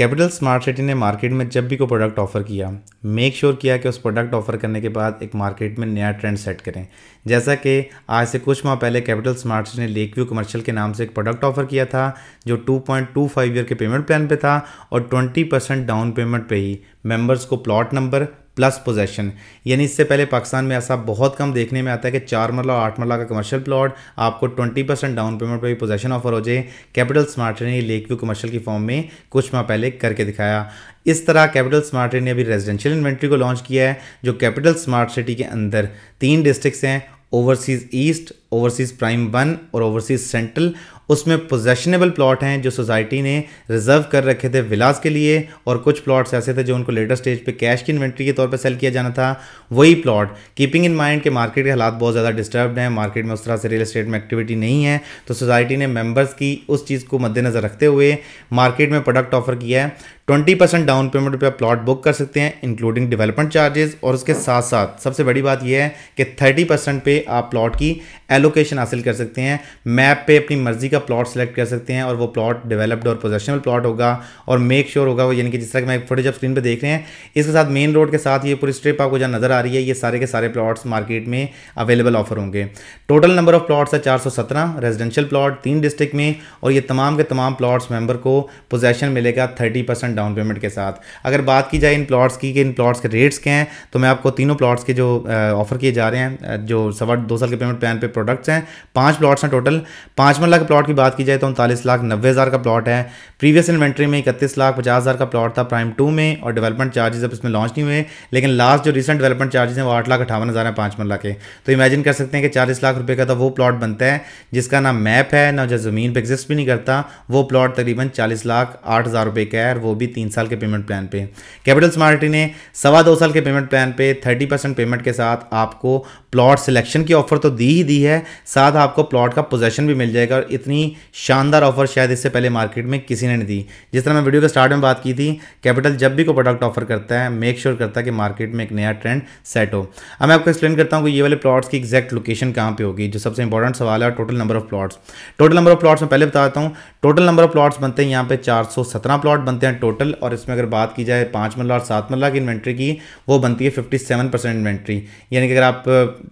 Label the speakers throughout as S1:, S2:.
S1: capital smart City ने market में जब भी कोई प्रोडक्ट ऑफर किया मेक श्योर sure किया कि उस प्रोडक्ट ऑफर करने के बाद एक मार्केट में नया ट्रेंड सेट करें जैसा कि आज से कुछ माह पहले कैपिटल स्मार्ट सिटी ने लेक व्यू कमर्शियल के नाम से एक प्रोडक्ट ऑफर किया था जो 2.25 ईयर के पेमेंट प्लान पे था और 20% डाउन पेमेंट पे ही मेंबर्स को प्लॉट नंबर प्लस पोजेशन यानी इससे पहले पाकिस्तान में ऐसा बहुत कम देखने में आता है कि चार मरला आठ मरला का कमर्शियल प्लॉट आपको ट्वेंटी परसेंट डाउन पेमेंट पर भी पोजेशन ऑफर हो जाए कैपिटल स्मार्ट ने लेक व्यू कमर्शियल की फॉर्म में कुछ माह पहले करके दिखाया इस तरह कैपिटल स्मार्ट ने अभी रेजिडेंशियल इन्वेंट्री को लॉन्च किया है जो कैपिटल स्मार्ट सिटी के अंदर तीन डिस्ट्रिक्स हैं Overseas East Overseas Prime one और ओवरसीज़ सेंट्रल उसमें पोजेशनेबल प्लॉट हैं जो सोसाइटी ने रिजर्व कर रखे थे विलास के लिए और कुछ प्लॉट्स ऐसे थे जो उनको लेटर स्टेज पे कैश की इन्वेंट्री के तौर पे सेल किया जाना था वही प्लॉट कीपिंग इन माइंड के मार्केट के हालात बहुत ज़्यादा डिस्टर्ब हैं मार्केट में उस तरह से रियल इस्टेट में एक्टिविटी नहीं है तो सोसाइटी ने मेम्बर्स की उस चीज़ को मद्देनज़र रखते हुए मार्केट में प्रोडक्ट ऑफर किया है ट्वेंटी परसेंट डाउन पेमेंट पर प्लॉट बुक कर सकते हैं इंक्लूडिंग डेवलपमेंट चार्जेस और उसके साथ साथ सबसे बड़ी बात यह है कि थर्टी परसेंट पे आप प्लॉट की एलोकेशन हासिल कर सकते हैं मैप पर अपनी मर्जी का का प्लॉट सेलेक्ट कर सकते हैं और वो प्लॉट डेवलप्ड और पोजेशनल प्लॉट होगा और मेक श्योर होगा वो यानी कि जिस तरह मैं फुटेज आप स्क्रीन पर देख रहे हैं इसके साथ मेन रोड के साथ ये पूरी स्ट्रिप आपको जहाँ नज़र आ रही है ये सारे के सारे प्लॉट्स मार्केट में अवेलेबल ऑफर होंगे टोटल नंबर ऑफ प्लॉट्स है चार रेजिडेंशियल प्लॉट तीन डिस्ट्रिक्ट में और ये तमाम के तमाम प्लॉट्स मेंबर को पोजेशन मिलेगा थर्टी डाउन पेमेंट के साथ अगर बात की जाए इन प्लॉट्स की कि इन प्लॉट्स के रेट्स क्या हैं तो मैं आपको तीनों प्लॉट्स के जो ऑफर किए जा रहे हैं जो सवा दो साल के पेमेंट प्लान पे प्रोडक्ट्स हैं पांच प्लॉट्स हैं टोटल पाँचवा लाख प्लॉट की बात की जाए तो उनतालीस लाख नब्बे हज़ार का प्लॉट है प्रीवियस इन्वेंट्री में इकतीस लाख पचास हज़ार का प्लॉट था प्राइम टू में और डेवलपमेंट चार्जेस अब इसमें लॉन्च नहीं हुए लेकिन लास्ट जो रिसेंट डेवलपमेंट चार्जेस हैं वो आठ लाख अठावन हज़ार हैं पाँच मरला के तो इमेजिन कर सकते हैं कि चालीस लाख रुपये का तो वो प्लॉट बनता है जिसका ना मैप है ना जो ज़मीन पर एग्जिस्ट भी नहीं करता वो प्लॉट तकरीबन चालीस लाख आठ हज़ार रुपये का है और वो भी तीन साल के पेमेंट प्लान पर कैपिटल स्मार्टी ने सवा दो साल के पेमेंट प्लान पर थर्टी परसेंट पेमेंट के साथ आपको प्लॉट सिलेक्शन की ऑफर तो दी ही दी है साथ आपको प्लॉट का पोजेशन भी मिल जाएगा और इतनी इतनी शानदार ऑफर शायद इससे पहले मार्केट में किसी ने नहीं दी जिस तरह मैं वीडियो के स्टार्ट में बात की थी कैपिटल जब भी कोई प्रोडक्ट ऑफर करता है मेक श्योर sure करता है कि मार्केट में एक नया ट्रेंड सेट हो अब मैं आपको एक्सप्लेन करता हूँ कि ये वाले प्लॉट्स की एक्जैक्ट लोकेशन कहाँ पर होगी जो सबसे इंपॉर्टेंट सवाल है total number of plots total number of plots मैं पहले बताता हूँ टोटल नंबर ऑफ प्लॉट्स बनते हैं यहाँ पे चार प्लॉट बनते हैं टोटल और इसमें अगर बात की जाए पाँच मल्ला और सात मल्ला की इन्वेंट्री की वो बनती है फिफ्टी सेवन परसेंट इन्वेंट्री यानी कि अगर आप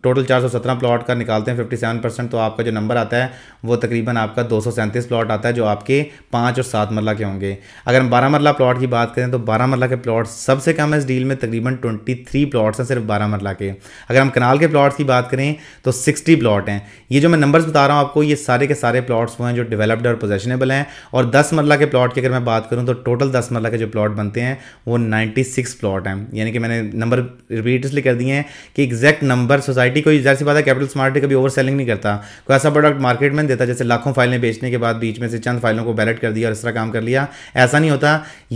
S1: टोटल चार सौ सत्रह प्लॉट का निकालते हैं फिफ्टी सेवन परसेंट तो आपका जो नंबर आता है वो तकरीबन आप आपका दो प्लॉट आता है जो आपके पाँच और सात मरला के होंगे अगर हम बारह मरला प्लॉट की बात करें तो बारह मरला के प्लॉट सबसे कम है इस डील में तकरीबन ट्वेंटी थ्री प्लाट्स हैं सिर्फ बारह मरला के अगर हम कनाल के प्लॉट्स की बात करें तो सिक्सटी प्लॉट हैं ये जो मैं नंबर्स बता रहा हूँ आपको ये सारे के सारे प्लॉट्स वो हैं जो डेवलप्ड और पोजेशनेबल हैं और दस मरला के प्लॉट की अगर मैं बात करूँ तो टोटल दस मरला के जो प्लॉट बनते हैं वो नाइन्टी सिक्स प्लॉट हैं यानी कि मैंने नंबर रिपीट इसलिए कर दिए हैं कि एग्जैक्ट नंबर सोसाइटी कोई जैसी बात है कैपिटल स्मार्ट कभी ओवर सेलिंग नहीं करता कोई ऐसा प्रोडक्ट मार्केट में देता जैसे लाखों फाइलें बेचने के बाद बीच में से चंद फाइलों को बैलेट कर दिया और इस तरह काम कर लिया ऐसा नहीं होता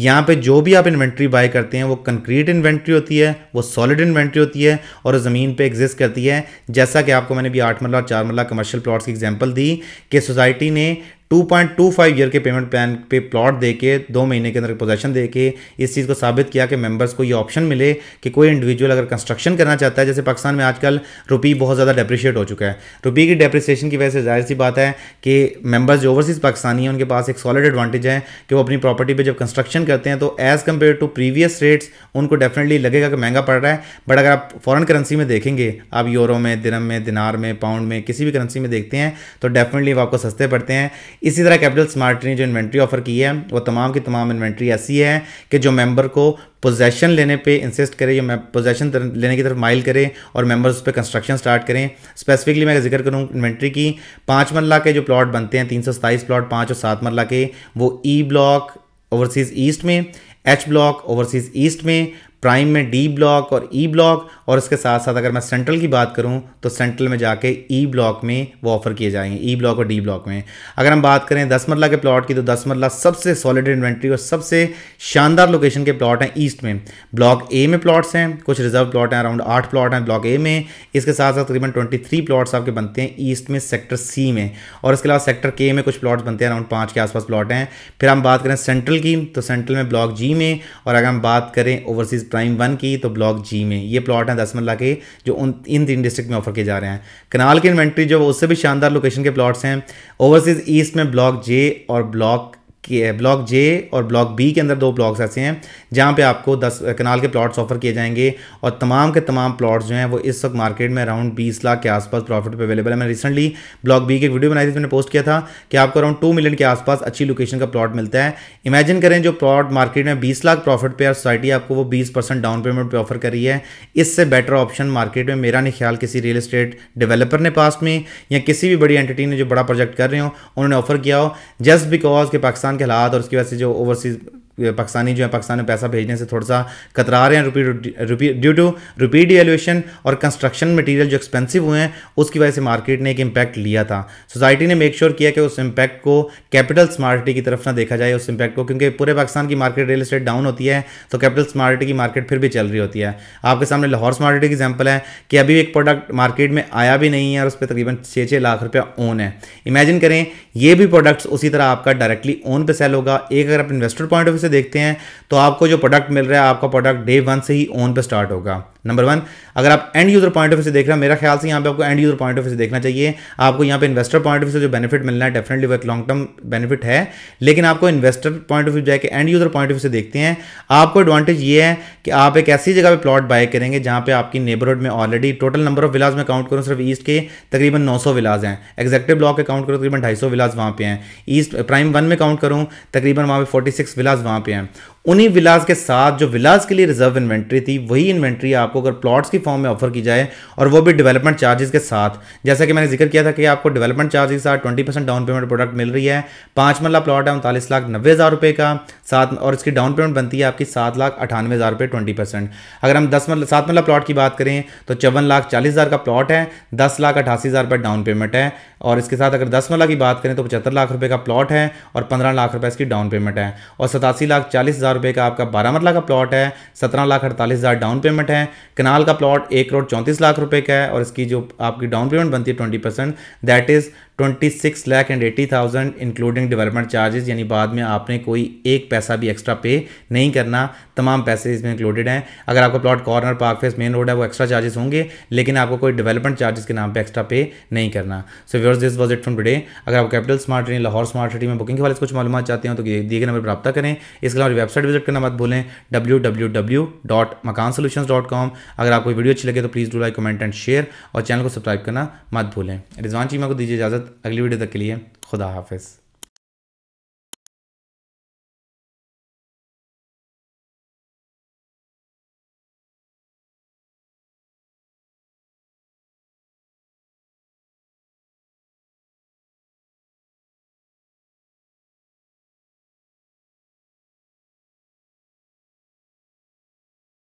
S1: यहाँ पे जो भी आप इन्वेंट्री बाय करते हैं वो कंक्रीट इन्वेंट्री होती है वो सॉलिड इन्वेंट्री होती है और ज़मीन पर एग्जिस्ट करती है जैसा कि आपको मैंने भी आठ मरला और चार मरला कमर्शियल प्लाट्स की एग्जाम्पल दी कि सोसाइटी ने 2.25 ईयर के पेमेंट प्लान पे प्लॉट दे के दो महीने के अंदर पोजेशन दे के इस चीज़ को साबित किया कि मेंबर्स को ये ऑप्शन मिले कि कोई इंडिविजुअल अगर कंस्ट्रक्शन करना चाहता है जैसे पाकिस्तान में आजकल रुपी बहुत ज़्यादा डेप्रिशिएट हो चुका है रुपी की डेप्रिसिएशन की वजह से जाहिर सी बात है कि मेम्बर्स जो ओवरसीज़ पाकिस्तानी हैं उनके पास एक सॉलिड एडवांटेज है कि वो अपनी प्रॉपर्टी पर जब कंस्ट्रक्शन करते हैं तो as compare to previous rates उनको डेफिनेटली लगेगा कि महंगा पड़ रहा है बट अगर आप फॉरन करेंसी में देखेंगे आप यूरो में दिनम में दिनार में पाउंड में किसी भी करेंसी में देखते हैं तो डेफिनेटली वो आपको सस्ते पड़ते हैं इसी तरह कैपिटल स्मार्ट ने जो इन्वेंट्री ऑफर की है वो तमाम की तमाम इन्वेंट्री ऐसी है कि जो मेंबर को पोजेशन लेने पे इंसिस्ट करे या पोजेशन लेने की तरफ माइल करें और मेंबर्स उस पर कंस्ट्रक्शन स्टार्ट करें स्पेसिफिकली मैं जिक्र करूँ इन्वेंट्री की पाँच मरला के जो प्लॉट बनते हैं तीन सौ सताईस प्लॉट पाँच और सात मरला के वो ई ब्लॉक ओवरसीज़ ईस्ट में एच ब्लॉक ओवरसीज़ ईस्ट में प्राइम में डी ब्लॉक और ई e ब्लॉक और इसके साथ साथ अगर मैं सेंट्रल की बात करूं तो सेंट्रल में जाके ई e ब्लॉक में वो ऑफर किए जाएंगे ई e ब्लॉक और डी ब्लॉक में अगर हम बात करें दस मरला के प्लॉट की तो दस मरला सबसे सॉलिड इन्वेंट्री और सबसे शानदार लोकेशन के प्लॉट हैं ईस्ट में ब्लॉक ए में प्लॉट्स हैं कुछ रिजर्व प्लॉट हैं अराउंड आठ प्लॉट हैं ब्लॉक ए में इसके साथ साथ तकरीबन ट्वेंटी थ्री प्लॉट्स आपके बनते हैं ईस्ट में सेक्टर सी में और इसके अलावा सेक्टर के में कुछ प्लॉट्स बनते हैं अराउंड पाँच के आसपास प्लॉट हैं फिर हम बात करें सेंट्रल की तो सेंट्रल में ब्लॉक जी में और अगर हम बात करें ओवरसीज़ प्राइम वन की तो ब्लॉक जी में ये प्लॉट हैं दस मल्ला के जो उन इन तीन डिस्ट्रिक्ट में ऑफर किए जा रहे हैं कनाल की इन्वेंट्री जो उससे भी शानदार लोकेशन के प्लॉट्स हैं ओवरसीज़ ईस्ट में ब्लॉक जे और ब्लॉक ब्लॉक जे और ब्लॉक बी के अंदर दो ब्लॉक्स ऐसे हैं जहाँ पे आपको 10 कनाल के प्लॉट्स ऑफर किए जाएंगे और तमाम के तमाम प्लॉट्स जो हैं वो इस वक्त मार्केट में अराउंड 20 लाख के आसपास प्रॉफिट पे अवेलेबल है मैं रिसेंटली ब्लॉक बी की एक वीडियो बनाई थी मैंने पोस्ट किया था कि आपको अराउंड टू मिलियन के आसपास अच्छी लोकेशन का प्लॉट मिलता है इमेजिन करें जो प्लॉट मार्केट में बीस लाख प्रॉफिट पे और सोसाइटी आपको वो बीस डाउन पेमेंट पर ऑफर कर रही है इससे बेटर ऑप्शन मार्केट में मेरा नहीं ख्याल किसी रियल इस्टेट डेवलपर ने पास में या किसी भी बड़ी एंटिटी ने जो बड़ा प्रोजेक्ट कर रहे हो उन्होंने ऑफर किया हो जस्ट बिकॉज के पाकिस्तान पाकिस्तान के हालात और उसकी वजह से जो ओवरसीज़ पाकिस्तानी जो है पाकिस्तान में पैसा भेजने से थोड़ा सा कतरा रहे हैं रुपी रुपी ड्यू टू रुपी डिवेलुएशन और कंस्ट्रक्शन मटेरियल जो एक्सपेंसिव हुए हैं उसकी वजह से मार्केट ने एक इम्पैक्ट लिया था सोसाइटी ने मेक श्योर sure किया कि उस इम्पैक्ट को कैपिटल स्मार्टी की तरफ ना देखा जाए उस इम्पैक्ट को क्योंकि पूरे पाकिस्तान की मार्केट रियल स्टेट डाउन होती है तो कैपिटल स्मार्टिटी की मार्केट फिर भी चल रही होती है आपके सामने लाहौर स्मार्टी की एग्जाम्पल है कि अभी एक प्रोडक्ट मार्केट में आया भी नहीं है और उस पर तकरीबन छः छः लाख रुपया ओन है इमेजिन करें ये भी प्रोडक्ट्स उसी तरह आपका डायरेक्टली ओन पर सेल होगा एक अगर आप इन्वेस्टर पॉइंट ऑफ से देखते हैं तो आपको जो प्रोडक्ट मिल रहा है आपका प्रोडक्ट डे वन से ही ऑन पे स्टार्ट होगा नंबर वन अगर आप end user point of view से देख रहे हैं मेरा ख्याल से यहाँ पे आपको end user point of view से देखना चाहिए आपको यहाँ पे इन्वेस्टर पॉइंट ऑफ व्यू से जो बेनिफिट मिलना है डेफिनेटली एक लॉन्ग टर्म बेनिफिट है लेकिन आपको इन्वेस्टर पॉइंट ऑफ व्यू जाकर end user point of view से देखते हैं आपको एडवांटेज ये है कि आप एक ऐसी जगह पर प्लॉट बाय करेंगे जहाँ पे आपकी नेबरहुड में already total number of villas में काउंट करूँ सिर्फ ईस्ट के तकरीबन नौ सौ विलाज हैं एग्जैक्टिव ब्लॉक के काउंट करूँ तकरीबन ढाई सौ विलाज वहाँ पे हैं ईस्ट प्राइम वन में काउंट करूँ तकरीबन वहाँ पे फोर्टी सिक्स विलाज वहाँ पे हैं उन्हीं विलास के साथ जो विलास के लिए रिजर्व इन्वेंट्री थी वही इन्वेंट्री आपको अगर प्लॉट्स की फॉर्म में ऑफर की जाए और वो भी डेवलपमेंट चार्जेस के साथ जैसा कि मैंने जिक्र किया था कि आपको डेवलपमेंट चार्जेस के साथ twenty percent down payment product मिल रही है पाँच मल्ला प्लॉट है उनतालीस लाख नब्बे हज़ार रुपये का सात और इसकी डाउन पेमेंट बनती है आपकी सात लाख अठानवे हज़ार रुपये ट्वेंटी परसेंट अगर हम दस मल्ला सात मल्ला प्लॉट की बात करें तो चौवन लाख चालीस हज़ार का प्लॉट है दस लाख अठासी हज़ार रुपये डाउन पेमेंट है और इसके साथ अगर दस मल्ला की बात करें तो पचहत्तर लाख रुपये का प्लॉट है और पंद्रह लाख रुपये इसकी डाउन पेमेंट है और सतासी लाख चालीस हज़ार हज़ार रुपये का आपका बारह मरला का प्लॉट है सत्रह लाख अड़तालीस हज़ार डाउन पेमेंट है कनाल का प्लॉट एक करोड़ चौंतीस लाख रुपये का है और इसकी जो आपकी डाउन पेमेंट बनती है twenty percent that is twenty six lakh and eighty thousand including development charges यानी बाद में आपने कोई एक पैसा भी एक्स्ट्रा पे नहीं करना तमाम पैसे इसमें इंक्लूडेड हैं अगर आपका plot corner park face main road है वो एक्स्ट्रा चार्जेस होंगे लेकिन आपको कोई डेवलपमेंट चार्जेस के नाम पर एक्स्ट्रा पे नहीं करना so viewers this was it from today अगर आप capital smart city Lahore smart city में बुकिंग के वाले कुछ मालूम चाहते हैं तो दिए गए नंबर प्राप्त करें इसके अलावा वेबसाइट विजिट करना मत भूलें W W W dot Makaan solution dot com अगर आपको वीडियो अच्छी लगे तो please do like comment and share और चैनल को सब्सक्राइब करना मत भूलें रिजवान चीमा को दीजिए इजाज़त अगली वीडियो तक के लिए खुदा हाफिज़